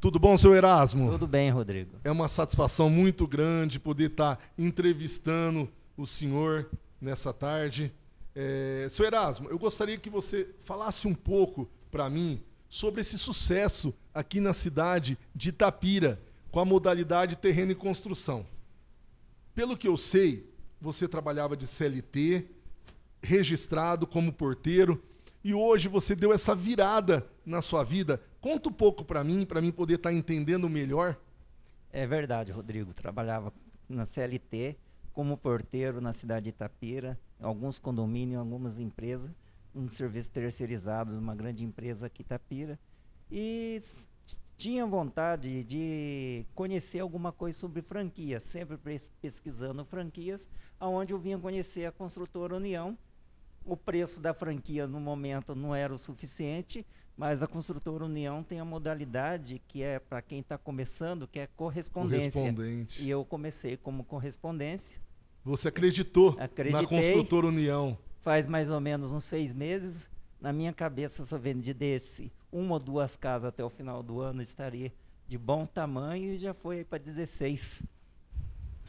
Tudo bom, seu Erasmo? Tudo bem, Rodrigo. É uma satisfação muito grande poder estar tá entrevistando o senhor nessa tarde. É, seu Erasmo, eu gostaria que você falasse um pouco para mim sobre esse sucesso aqui na cidade de Itapira com a modalidade terreno e construção. Pelo que eu sei, você trabalhava de CLT, registrado como porteiro, e hoje você deu essa virada na sua vida? Conta um pouco para mim, para mim poder estar tá entendendo melhor. É verdade, Rodrigo. Trabalhava na CLT como porteiro na cidade de Itapira, alguns condomínios, algumas empresas, um serviço terceirizado de uma grande empresa aqui Itapira. E tinha vontade de conhecer alguma coisa sobre franquias, sempre pesquisando franquias, aonde eu vinha conhecer a construtora União, o preço da franquia no momento não era o suficiente, mas a construtora União tem a modalidade que é para quem está começando, que é correspondência. Correspondente. E eu comecei como correspondência. Você acreditou Acreditei, na construtora União? Faz mais ou menos uns seis meses. Na minha cabeça, se eu desse, uma ou duas casas até o final do ano, estaria de bom tamanho e já foi para 16.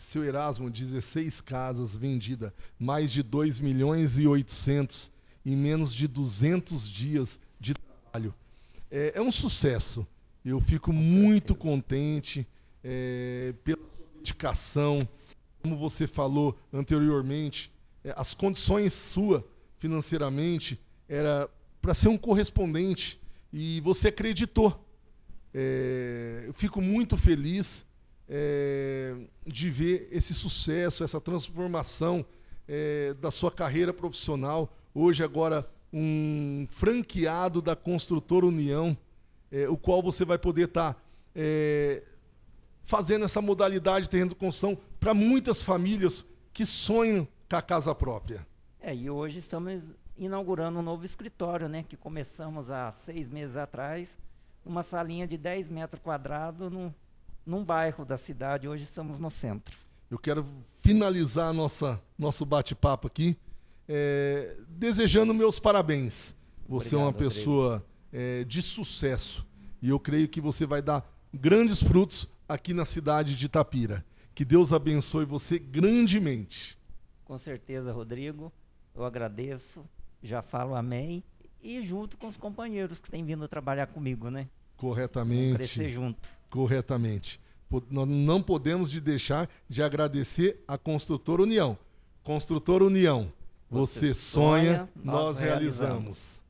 Seu Erasmo, 16 casas vendidas, mais de 2 milhões e 800 em menos de 200 dias de trabalho. É, é um sucesso. Eu fico muito contente é, pela sua dedicação. Como você falou anteriormente, é, as condições sua financeiramente era para ser um correspondente e você acreditou. É, eu fico muito feliz é, de ver esse sucesso, essa transformação é, da sua carreira profissional. Hoje, agora, um franqueado da Construtora União, é, o qual você vai poder estar tá, é, fazendo essa modalidade de terreno de construção para muitas famílias que sonham com a casa própria. É, e hoje estamos inaugurando um novo escritório, né, que começamos há seis meses atrás, uma salinha de 10 metros quadrados, num, no num bairro da cidade, hoje estamos no centro. Eu quero finalizar nossa, nosso bate-papo aqui, é, desejando meus parabéns. Você Obrigado, é uma pessoa é, de sucesso e eu creio que você vai dar grandes frutos aqui na cidade de Itapira. Que Deus abençoe você grandemente. Com certeza, Rodrigo. Eu agradeço, já falo amém. E junto com os companheiros que têm vindo trabalhar comigo, né? Corretamente. Vamos crescer junto corretamente. Nós não podemos de deixar de agradecer a Construtora União. Construtora União, você, você sonha, sonha, nós, nós realizamos. realizamos.